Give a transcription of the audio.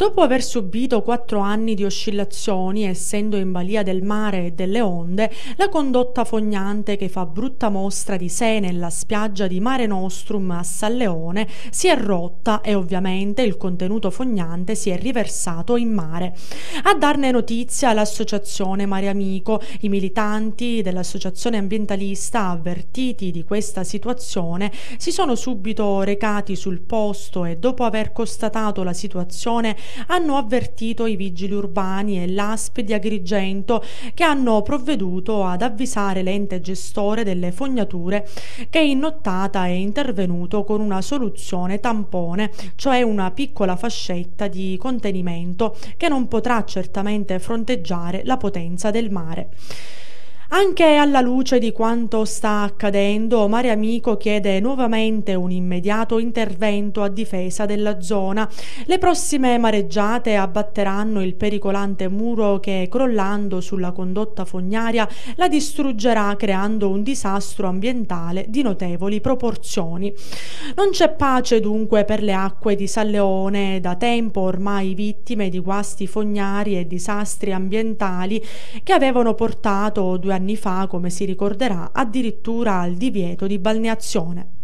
Dopo aver subito quattro anni di oscillazioni, essendo in balia del mare e delle onde, la condotta fognante che fa brutta mostra di sé nella spiaggia di Mare Nostrum a San Leone si è rotta e ovviamente il contenuto fognante si è riversato in mare. A darne notizia l'associazione Mare Amico, i militanti dell'associazione ambientalista avvertiti di questa situazione si sono subito recati sul posto e dopo aver constatato la situazione hanno avvertito i vigili urbani e l'ASP di Agrigento che hanno provveduto ad avvisare l'ente gestore delle fognature che in nottata è intervenuto con una soluzione tampone, cioè una piccola fascetta di contenimento che non potrà certamente fronteggiare la potenza del mare. Anche alla luce di quanto sta accadendo, Mare Amico chiede nuovamente un immediato intervento a difesa della zona. Le prossime mareggiate abbatteranno il pericolante muro che, crollando sulla condotta fognaria, la distruggerà creando un disastro ambientale di notevoli proporzioni. Non c'è pace dunque per le acque di San Leone, da tempo ormai vittime di guasti fognari e disastri ambientali che avevano portato due anni anni fa, come si ricorderà, addirittura al divieto di balneazione.